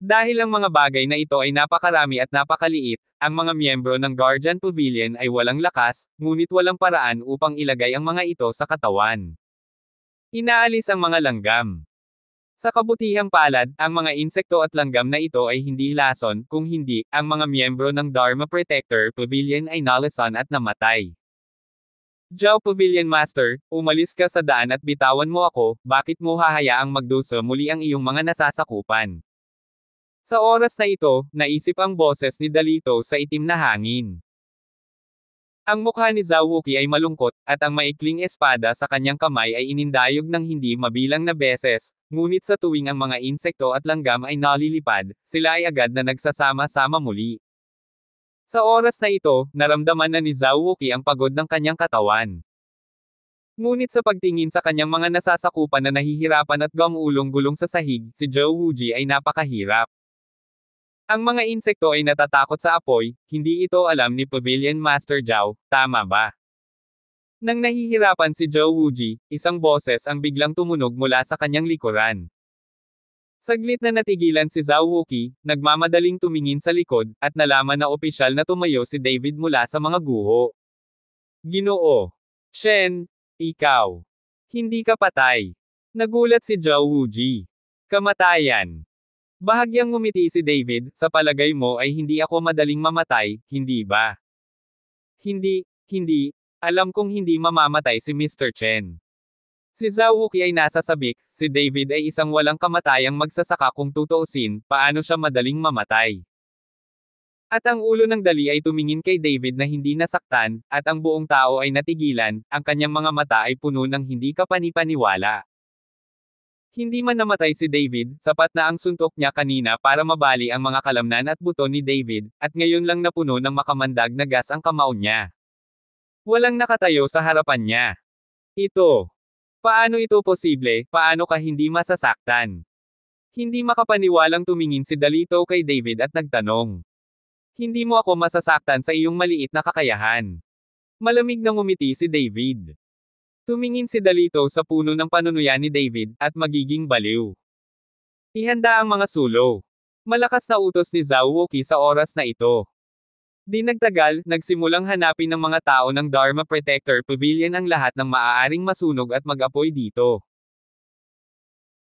Dahil ang mga bagay na ito ay napakarami at napakaliit, ang mga miyembro ng Guardian Pavilion ay walang lakas, ngunit walang paraan upang ilagay ang mga ito sa katawan. Inaalis ang mga langgam. Sa kabutihang palad, ang mga insekto at langgam na ito ay hindi lason, kung hindi, ang mga miyembro ng Dharma Protector Pavilion ay nalason at namatay. Jao Pavilion Master, umalis ka sa daan at bitawan mo ako, bakit mo hahayaang magdusa muli ang iyong mga nasasakupan? Sa oras na ito, naisip ang boses ni Dalito sa itim na hangin. Ang mukha ni Zawuki ay malungkot, at ang maikling espada sa kanyang kamay ay inindayog ng hindi mabilang na beses, ngunit sa tuwing ang mga insekto at langgam ay nalilipad, sila ay agad na nagsasama-sama muli. Sa oras na ito, naramdaman na ni Zhao ang pagod ng kanyang katawan. Ngunit sa pagtingin sa kanyang mga nasasakupan na nahihirapan at gangulong-gulong sa sahig, si Zhou Wuji ay napakahirap. Ang mga insekto ay natatakot sa apoy, hindi ito alam ni Pavilion Master Zhao, tama ba? Nang nahihirapan si Zhou Wuji, isang boses ang biglang tumunog mula sa kanyang likuran. Saglit na natigilan si Zhao Wuqi, nagmamadaling tumingin sa likod, at nalaman na opisyal na tumayo si David mula sa mga guho. Ginoo! Chen. Ikaw! Hindi ka patay! Nagulat si Zhao Wuji. Kamatayan! Bahagyang ngumiti si David, sa palagay mo ay hindi ako madaling mamatay, hindi ba? Hindi, hindi, alam kong hindi mamamatay si Mr. Chen. Si Zhao Huqi ay nasa sabik, si David ay isang walang kamatayang magsasaka kung tutuusin, paano siya madaling mamatay. At ang ulo ng dali ay tumingin kay David na hindi nasaktan, at ang buong tao ay natigilan, ang kanyang mga mata ay puno ng hindi kapanipaniwala. Hindi man namatay si David, sapat na ang suntok niya kanina para mabali ang mga kalamnan at buto ni David, at ngayon lang napuno ng makamandag na gas ang kamao niya. Walang nakatayo sa harapan niya. Ito, Paano ito posible, paano ka hindi masasaktan? Hindi makapaniwalang tumingin si Dalito kay David at nagtanong. Hindi mo ako masasaktan sa iyong maliit na kakayahan. Malamig na ngumiti si David. Tumingin si Dalito sa puno ng panunuyan ni David, at magiging baliw. Ihanda ang mga sulo. Malakas na utos ni Zhao Woki sa oras na ito. Di nagtagal, nagsimulang hanapin ng mga tao ng Dharma Protector Pavilion ang lahat ng maaaring masunog at mag-apoy dito.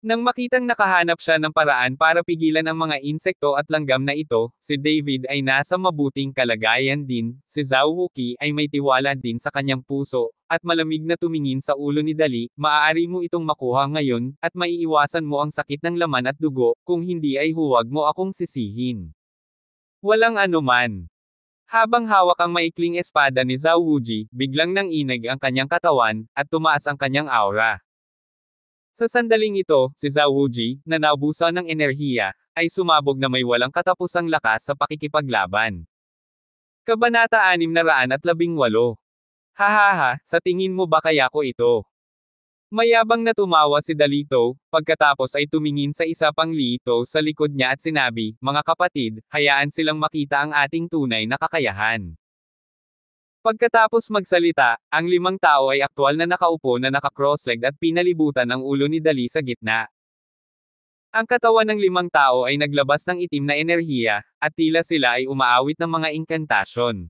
Nang makitang nakahanap siya ng paraan para pigilan ang mga insekto at langgam na ito, si David ay nasa mabuting kalagayan din, si Zhao Wuki ay may tiwala din sa kanyang puso, at malamig na tumingin sa ulo ni Dali, maaari mo itong makuha ngayon, at maiiwasan mo ang sakit ng laman at dugo, kung hindi ay huwag mo akong sisihin. Walang anuman. Habang hawak ang maikling espada ni Zhao Wuji, biglang nang inig ang kanyang katawan, at tumaas ang kanyang aura. Sa sandaling ito, si Zhao Wuji, na naubusan ng enerhiya, ay sumabog na may walang katapusang lakas sa pakikipaglaban. Kabanata 618 Hahaha, sa tingin mo ba kaya ko ito? Mayabang na tumawa si Dalito, pagkatapos ay tumingin sa isa pang liito sa likod niya at sinabi, mga kapatid, hayaan silang makita ang ating tunay na kakayahan. Pagkatapos magsalita, ang limang tao ay aktwal na nakaupo na naka-crosslegged at pinalibutan ang ulo ni Dali sa gitna. Ang katawan ng limang tao ay naglabas ng itim na enerhiya, at tila sila ay umaawit ng mga inkantasyon.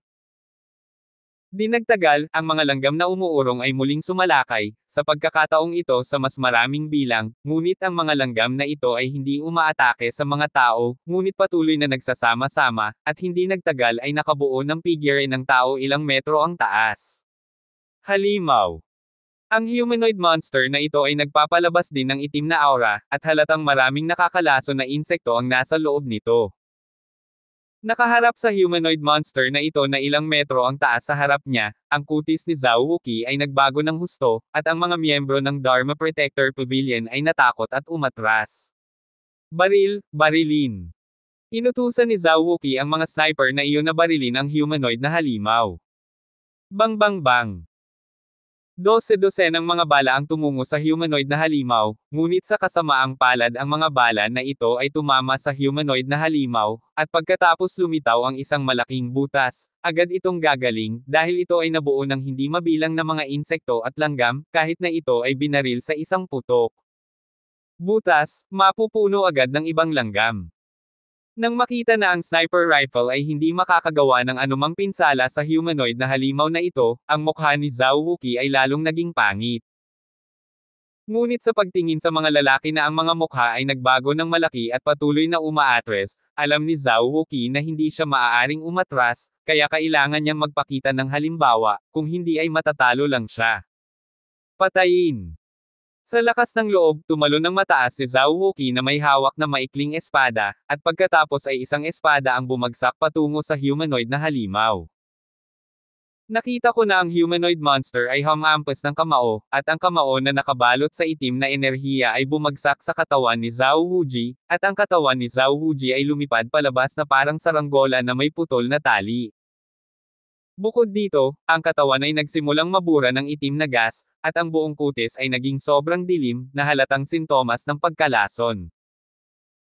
Di nagtagal, ang mga langgam na umuurong ay muling sumalakay, sa pagkakataong ito sa mas maraming bilang, ngunit ang mga langgam na ito ay hindi umaatake sa mga tao, ngunit patuloy na nagsasama-sama, at hindi nagtagal ay nakabuo ng figure ng tao ilang metro ang taas. Halimaw ang humanoid monster na ito ay nagpapalabas din ng itim na aura, at halatang maraming nakakalaso na insekto ang nasa loob nito. Nakaharap sa humanoid monster na ito na ilang metro ang taas sa harap niya, ang kutis ni Zhao Wuki ay nagbago ng husto, at ang mga miyembro ng Dharma Protector Pavilion ay natakot at umatras. Baril, barilin. Inutusan ni Zhao Wuki ang mga sniper na iyon na barilin ang humanoid na halimaw. Bang bang bang. 12 dosenang mga bala ang tumungo sa humanoid na halimaw, ngunit sa kasamaang palad ang mga bala na ito ay tumama sa humanoid na halimaw, at pagkatapos lumitaw ang isang malaking butas, agad itong gagaling, dahil ito ay nabuo ng hindi mabilang na mga insekto at langgam, kahit na ito ay binaril sa isang putok. Butas, mapupuno agad ng ibang langgam. Nang makita na ang sniper rifle ay hindi makakagawa ng anumang pinsala sa humanoid na halimaw na ito, ang mukha ni Zhao Wuki ay lalong naging pangit. Ngunit sa pagtingin sa mga lalaki na ang mga mukha ay nagbago ng malaki at patuloy na umaatres, alam ni Zhao Wuki na hindi siya maaaring umatras, kaya kailangan niyang magpakita ng halimbawa, kung hindi ay matatalo lang siya. Patayin! Sa lakas ng loob, tumalon ng mataas si Zhao Wuqi na may hawak na maikling espada, at pagkatapos ay isang espada ang bumagsak patungo sa humanoid na halimaw. Nakita ko na ang humanoid monster ay humampas ng kamao, at ang kamao na nakabalot sa itim na enerhiya ay bumagsak sa katawan ni Zhao Wuji, at ang katawan ni Zhao Wuji ay lumipad palabas na parang saranggola na may putol na tali. Bukod dito, ang katawan ay nagsimulang mabura ng itim na gas, at ang buong kutis ay naging sobrang dilim, na halatang sintomas ng pagkalason.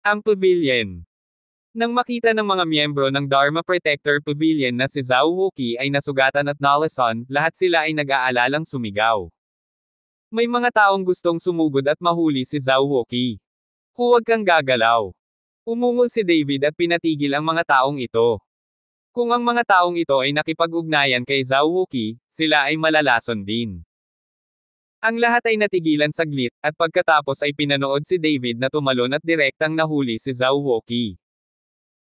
Ang Pavilion Nang makita ng mga miyembro ng Dharma Protector Pavilion na si Zhao Wuki ay nasugatan at nalason, lahat sila ay nag-aalalang sumigaw. May mga taong gustong sumugod at mahuli si Zhao Wuki. Huwag kang gagalaw. Umungol si David at pinatigil ang mga taong ito. Kung ang mga taong ito ay nakipag-ugnayan kay Zhao Wuqi, sila ay malalason din. Ang lahat ay natigilan saglit, at pagkatapos ay pinanood si David na tumalon at direktang nahuli si Zhao Woki.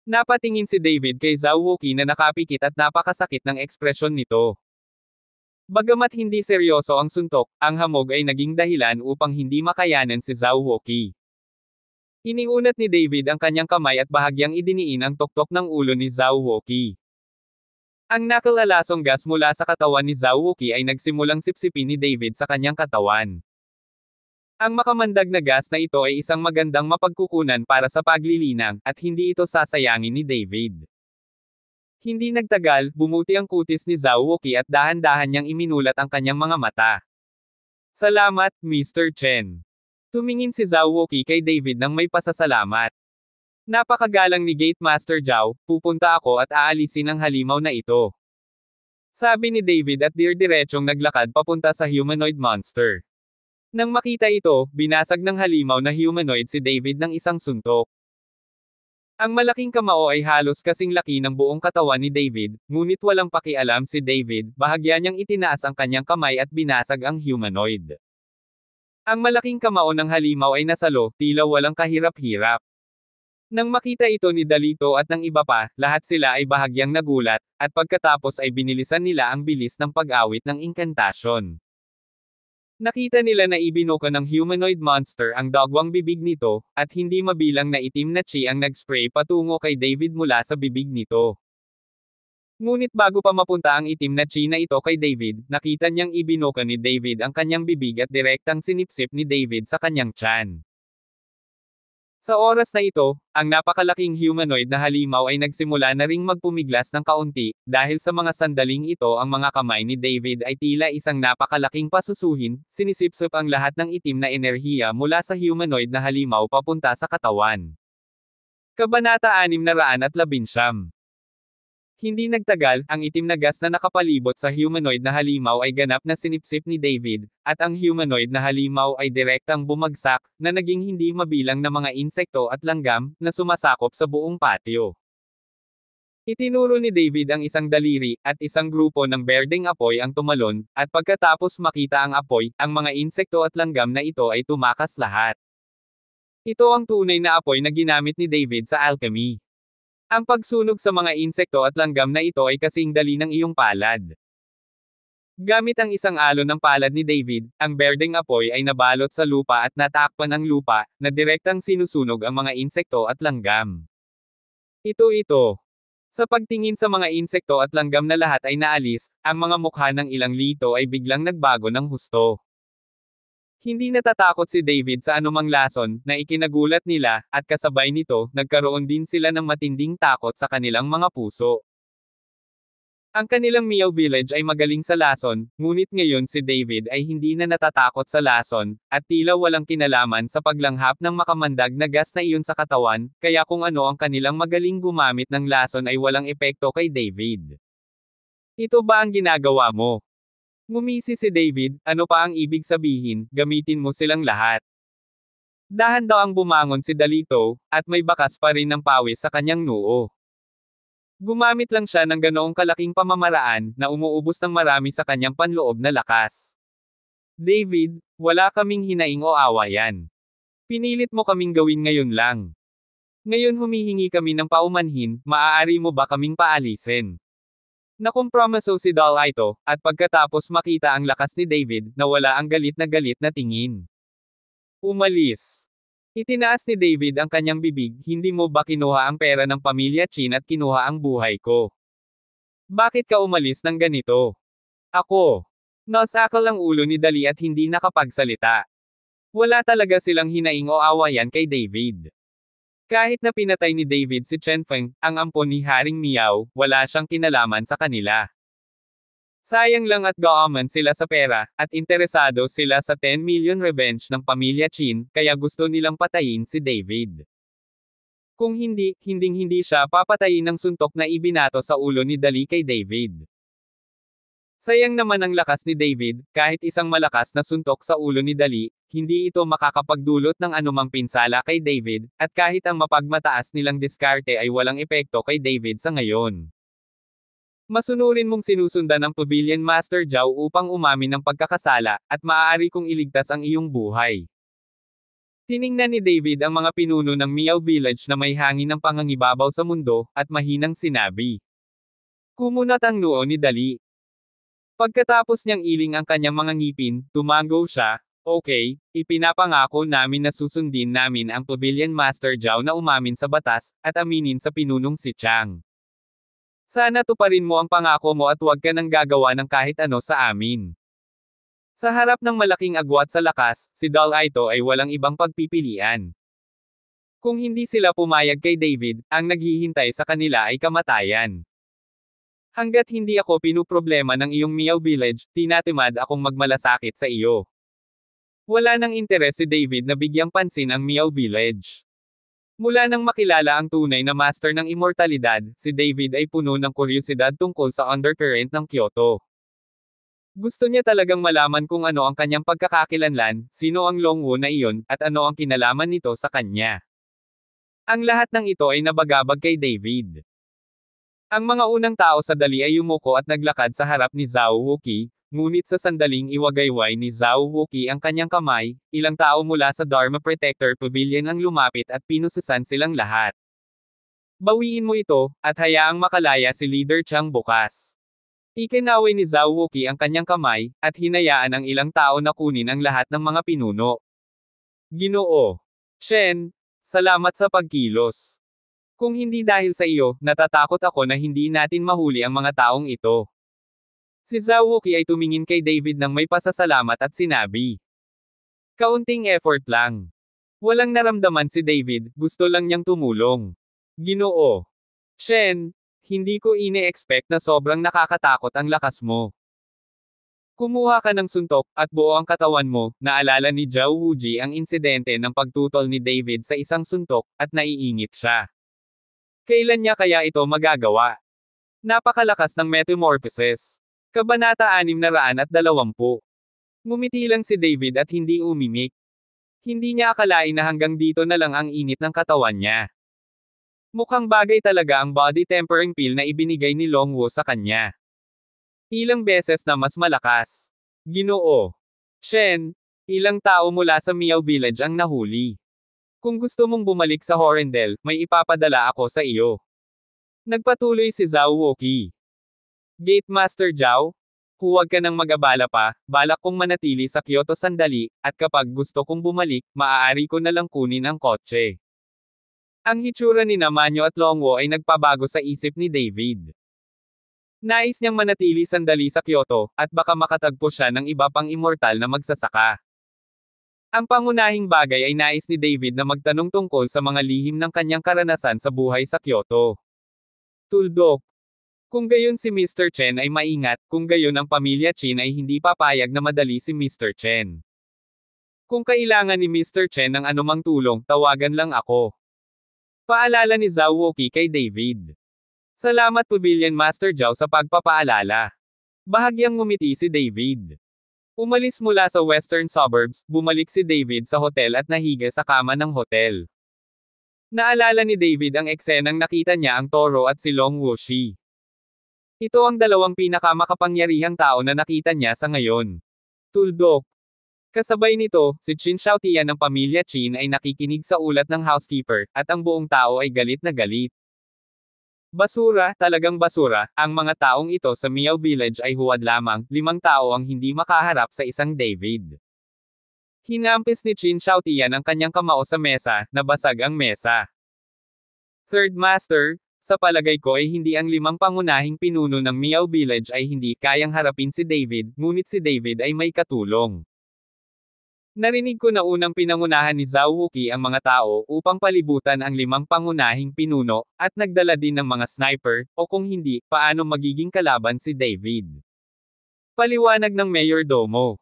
Napatingin si David kay Zhao Woki na nakapikit at napakasakit ng ekspresyon nito. Bagamat hindi seryoso ang suntok, ang hamog ay naging dahilan upang hindi makayanan si Zhao Woki. Iniunat ni David ang kanyang kamay at bahagyang idiniin ang tuktok ng ulo ni Zhao Woki. Ang nakalalasong gas mula sa katawan ni Zhao Woki ay nagsimulang sipsipin ni David sa kanyang katawan. Ang makamandag na gas na ito ay isang magandang mapagkukunan para sa paglilinang, at hindi ito sasayangin ni David. Hindi nagtagal, bumuti ang kutis ni Zhao Woki at dahan-dahan niyang iminulat ang kanyang mga mata. Salamat, Mr. Chen. Tumingin si Zhao Woki kay David nang may pasasalamat. Napakagalang ni Gatemaster Zhao, pupunta ako at aalisin ang halimaw na ito. Sabi ni David at dir-diretsyong naglakad papunta sa humanoid monster. Nang makita ito, binasag ng halimaw na humanoid si David ng isang suntok. Ang malaking kamao ay halos kasing laki ng buong katawan ni David, ngunit walang pakialam si David, bahagya niyang itinaas ang kanyang kamay at binasag ang humanoid. Ang malaking kamao ng halimaw ay nasalo, tila walang kahirap-hirap. Nang makita ito ni Dalito at ng iba pa, lahat sila ay bahagyang nagulat, at pagkatapos ay binilisan nila ang bilis ng pag-awit ng inkantasyon. Nakita nila na ibinuka ng humanoid monster ang dagwang bibig nito, at hindi mabilang na itim na chi ang nag-spray patungo kay David mula sa bibig nito. Ngunit bago pa mapunta ang itim na China ito kay David, nakita niyang ibinuka ni David ang kanyang bibig at direktang sinipsip ni David sa kanyang tiyan. Sa oras na ito, ang napakalaking humanoid na halimaw ay nagsimula na ring magpumiglas ng kaunti, dahil sa mga sandaling ito ang mga kamay ni David ay tila isang napakalaking pasusuhin, sinisipsip ang lahat ng itim na enerhiya mula sa humanoid na halimaw papunta sa katawan. Kabanata 6 na 619 hindi nagtagal, ang itim na gas na nakapalibot sa humanoid na halimaw ay ganap na sinipsip ni David, at ang humanoid na halimaw ay direktang bumagsak, na naging hindi mabilang na mga insekto at langgam, na sumasakop sa buong patio. Itinuro ni David ang isang daliri, at isang grupo ng berdeng apoy ang tumalon, at pagkatapos makita ang apoy, ang mga insekto at langgam na ito ay tumakas lahat. Ito ang tunay na apoy na ginamit ni David sa alchemy. Ang pagsunog sa mga insekto at langgam na ito ay kasing dali ng iyong palad. Gamit ang isang alon ng palad ni David, ang berdeng apoy ay nabalot sa lupa at natakpan ang lupa, na direktang sinusunog ang mga insekto at langgam. Ito ito. Sa pagtingin sa mga insekto at langgam na lahat ay naalis, ang mga mukha ng ilang lito ay biglang nagbago ng husto. Hindi natatakot si David sa anumang lason, na ikinagulat nila, at kasabay nito, nagkaroon din sila ng matinding takot sa kanilang mga puso. Ang kanilang Miao Village ay magaling sa lason, ngunit ngayon si David ay hindi na natatakot sa lason, at tila walang kinalaman sa paglanghap ng makamandag na gas na iyon sa katawan, kaya kung ano ang kanilang magaling gumamit ng lason ay walang epekto kay David. Ito ba ang ginagawa mo? Ngumisi si David, ano pa ang ibig sabihin, gamitin mo silang lahat. Dahan daw ang bumangon si Dalito, at may bakas pa rin ng pawis sa kanyang noo. Gumamit lang siya ng ganoong kalaking pamamaraan na umuubos ng marami sa kanyang panloob na lakas. David, wala kaming hinaing o awa yan. Pinilit mo kaming gawin ngayon lang. Ngayon humihingi kami ng paumanhin, maaari mo ba kaming paalisin? Nakumpramaso si Dal ito, at pagkatapos makita ang lakas ni David, nawala ang galit na galit na tingin. Umalis. Itinaas ni David ang kanyang bibig, hindi mo ba kinuha ang pera ng pamilya Chin at kinuha ang buhay ko? Bakit ka umalis ng ganito? Ako. Nasakal ang ulo ni Dali at hindi nakapagsalita. Wala talaga silang hinaing o awayan kay David. Kahit na pinatay ni David si Chen Feng, ang ampon ni Haring Miao, wala siyang kinalaman sa kanila. Sayang lang at gaaman sila sa pera, at interesado sila sa 10 million revenge ng pamilya Chin, kaya gusto nilang patayin si David. Kung hindi, hinding-hindi siya papatayin ng suntok na ibinato sa ulo ni Dali kay David. Sayang naman ang lakas ni David, kahit isang malakas na suntok sa ulo ni Dali, hindi ito makakapagdulot ng anumang pinsala kay David, at kahit ang mapagmataas nilang diskarte ay walang epekto kay David sa ngayon. Masunurin mong sinusundan ng Pavilion Master Zhao upang umamin ng pagkakasala, at maaari kong iligtas ang iyong buhay. Tiningnan ni David ang mga pinuno ng Miao Village na may hangin ng pangangibabaw sa mundo, at mahinang sinabi. Kumunat ang noo ni Dali, Pagkatapos niyang iling ang kanyang mga ngipin, tumango siya, Okay, ipinapangako namin na susundin namin ang Pavilion Master Zhao na umamin sa batas, at aminin sa pinunong si Chang. Sana tuparin mo ang pangako mo at huwag ka nang gagawa ng kahit ano sa amin. Sa harap ng malaking agwat sa lakas, si Dal Aito ay walang ibang pagpipilian. Kung hindi sila pumayag kay David, ang naghihintay sa kanila ay kamatayan. Hanggat hindi ako pinuproblema ng iyong Miao Village, tinatimad akong magmalasakit sa iyo. Wala nang interes si David na bigyang pansin ang Miao Village. Mula nang makilala ang tunay na master ng immortalidad, si David ay puno ng kuryosidad tungkol sa undercurrent ng Kyoto. Gusto niya talagang malaman kung ano ang kanyang pagkakakilanlan, sino ang Longwo na iyon, at ano ang kinalaman nito sa kanya. Ang lahat ng ito ay nabagabag kay David. Ang mga unang tao sa dali ay yumuko at naglakad sa harap ni Zhao Wuqi, ngunit sa sandaling iwagayway ni Zhao Wuqi ang kanyang kamay, ilang tao mula sa Dharma Protector Pavilion ang lumapit at pinusisan silang lahat. Bawiin mo ito, at hayaang makalaya si Leader Chang bukas. Ikinaway ni Zhao Wuqi ang kanyang kamay, at hinayaan ang ilang tao na kunin ang lahat ng mga pinuno. Ginoo. Chen, salamat sa pagkilos. Kung hindi dahil sa iyo, natatakot ako na hindi natin mahuli ang mga taong ito. Si Zhao Huqi ay tumingin kay David ng may pasasalamat at sinabi. Kaunting effort lang. Walang naramdaman si David, gusto lang niyang tumulong. Ginoo. Chen, hindi ko ine-expect na sobrang nakakatakot ang lakas mo. Kumuha ka ng suntok, at buo ang katawan mo, naalala ni Zhao Wuji ang insidente ng pagtutol ni David sa isang suntok, at naiingit siya. Kailan niya kaya ito magagawa? Napakalakas ng metamorphosis. Kabanata 20. Ngumiti lang si David at hindi umimik. Hindi niya akalain na hanggang dito na lang ang init ng katawan niya. Mukhang bagay talaga ang body tempering pill na ibinigay ni Long Wu sa kanya. Ilang beses na mas malakas. Ginoo. Shen, ilang tao mula sa Miao Village ang nahuli. Kung gusto mong bumalik sa Horendel, may ipapadala ako sa iyo. Nagpatuloy si Zhao Woki. Gate Master Zhao, huwag ka nang mag-abala pa, balak kong manatili sa Kyoto sandali, at kapag gusto kong bumalik, maaari ko na lang kunin ang kotse. Ang hitsura ni Namanyo at Longwo ay nagpabago sa isip ni David. Nais niyang manatili sandali sa Kyoto, at baka makatagpo siya ng iba pang immortal na magsasaka. Ang pangunahing bagay ay nais ni David na magtanong tungkol sa mga lihim ng kanyang karanasan sa buhay sa Kyoto. Tuldok. Kung gayon si Mr. Chen ay maingat, kung gayon ang pamilya Chin ay hindi papayag na madali si Mr. Chen. Kung kailangan ni Mr. Chen ng anumang tulong, tawagan lang ako. Paalala ni Zhao Woki kay David. Salamat Pavilion Master Zhao sa pagpapaalala. Bahagyang ngumiti si David. Umalis mula sa western suburbs, bumalik si David sa hotel at nahiga sa kama ng hotel. Naalala ni David ang eksenang nakita niya ang toro at si Long Wuxi. Ito ang dalawang pinakamakapangyarihang tao na nakita niya sa ngayon. Tuldok. Kasabay nito, si Chin Xiaotian ng pamilya Chin ay nakikinig sa ulat ng housekeeper, at ang buong tao ay galit na galit. Basura, talagang basura, ang mga taong ito sa Miao Village ay huwad lamang, limang tao ang hindi makaharap sa isang David. Hinampis ni Chin Xiaotian ang kanyang kamao sa mesa, nabasag ang mesa. Third Master, sa palagay ko ay hindi ang limang pangunahing pinuno ng Miao Village ay hindi kayang harapin si David, ngunit si David ay may katulong. Narinig ko na unang pinangunahan ni Zhao Wuqi ang mga tao upang palibutan ang limang pangunahing pinuno, at nagdala din ng mga sniper, o kung hindi, paano magiging kalaban si David. Paliwanag ng Mayor Domo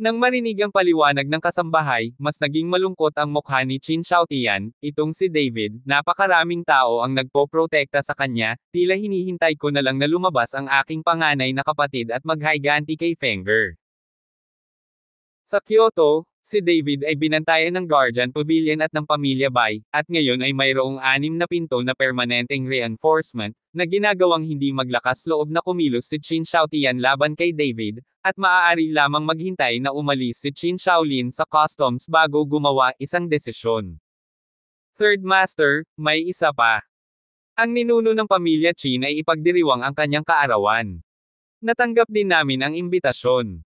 Nang marinig ang paliwanag ng kasambahay, mas naging malungkot ang mukha ni Chin Xiaotian, itong si David, napakaraming tao ang nagpo-protekta sa kanya, tila hinihintay ko na lang na lumabas ang aking panganay na kapatid at maghayganti kay Fenger. Sa Kyoto, si David ay binantayan ng Guardian Pavilion at ng Pamilya Bay, at ngayon ay mayroong anim na pinto na permanenteng reinforcement, na ginagawang hindi maglakas loob na kumilos si Qin Shaotian laban kay David, at maaari lamang maghintay na umalis si Qin Shaolin sa customs bago gumawa isang desisyon. Third Master, may isa pa. Ang ninuno ng pamilya Chin ay ipagdiriwang ang kanyang kaarawan. Natanggap din namin ang imbitasyon.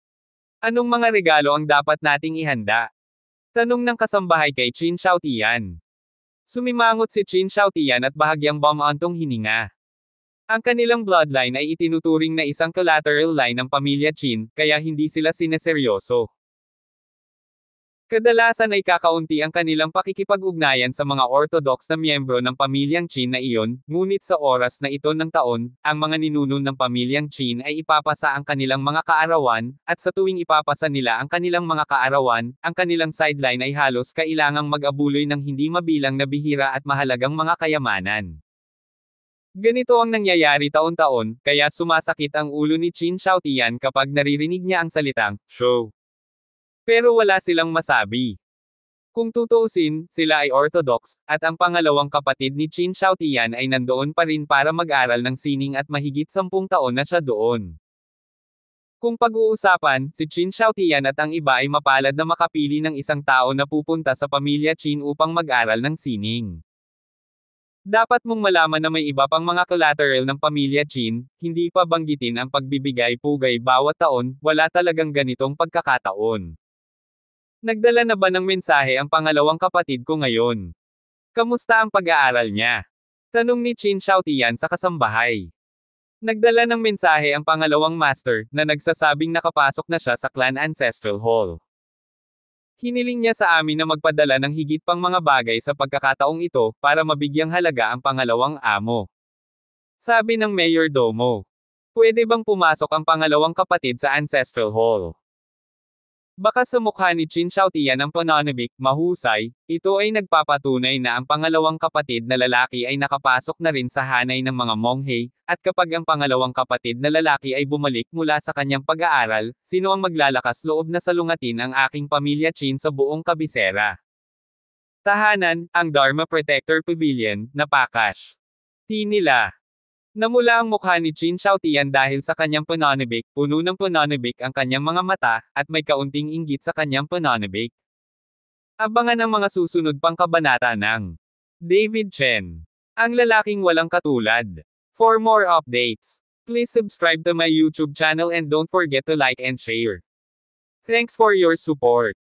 Anong mga regalo ang dapat nating ihanda? Tanong ng kasambahay kay Chin Xiaotian. Sumimangot si Chin Xiaotian at bahagyang bamantong hininga. Ang kanilang bloodline ay itinuturing na isang collateral line ng pamilya Chin, kaya hindi sila sineseryoso. Kadalasan ay kakaunti ang kanilang pakikipag-ugnayan sa mga orthodox na miyembro ng pamilyang Chin na iyon, ngunit sa oras na ito ng taon, ang mga ninuno ng pamilyang Chin ay ipapasa ang kanilang mga kaarawan, at sa tuwing ipapasa nila ang kanilang mga kaarawan, ang kanilang sideline ay halos kailangang mag-abuloy ng hindi mabilang na bihira at mahalagang mga kayamanan. Ganito ang nangyayari taon-taon, kaya sumasakit ang ulo ni Chin Xiaotian kapag naririnig niya ang salitang show. Pero wala silang masabi. Kung tutuusin, sila ay orthodox, at ang pangalawang kapatid ni Chin Xiaotian ay nandoon pa rin para mag-aral ng sining at mahigit sampung taon na siya doon. Kung pag-uusapan, si Chin Xiaotian at ang iba ay mapalad na makapili ng isang tao na pupunta sa pamilya Chin upang mag-aral ng sining. Dapat mong malaman na may iba pang mga collateral ng pamilya Chin, hindi pa banggitin ang pagbibigay pugay bawat taon, wala talagang ganitong pagkakataon. Nagdala na ba ng mensahe ang pangalawang kapatid ko ngayon? Kamusta ang pag-aaral niya? Tanong ni Chin Xiaotian sa kasambahay. Nagdala ng mensahe ang pangalawang master na nagsasabing nakapasok na siya sa clan ancestral hall. Hiniling niya sa amin na magpadala ng higit pang mga bagay sa pagkakataong ito para mabigyang halaga ang pangalawang amo. Sabi ng Mayor Domo, pwede bang pumasok ang pangalawang kapatid sa ancestral hall? Baka sa mukha ni Chin Xiaotian ang panonymik, mahusay, ito ay nagpapatunay na ang pangalawang kapatid na lalaki ay nakapasok na rin sa hanay ng mga monghe, at kapag ang pangalawang kapatid na lalaki ay bumalik mula sa kanyang pag-aaral, sino ang maglalakas loob na salungatin ang aking pamilya Chin sa buong kabisera? Tahanan, ang Dharma Protector Pavilion, napakash. Tinila. Namula ang mukha ni Chin Xiaotian dahil sa kanyang panonibik, puno ng panonibik ang kanyang mga mata, at may kaunting inggit sa kanyang panonibik. Abangan ang mga susunod pang kabanata ng David Chen. Ang lalaking walang katulad. For more updates, please subscribe to my YouTube channel and don't forget to like and share. Thanks for your support.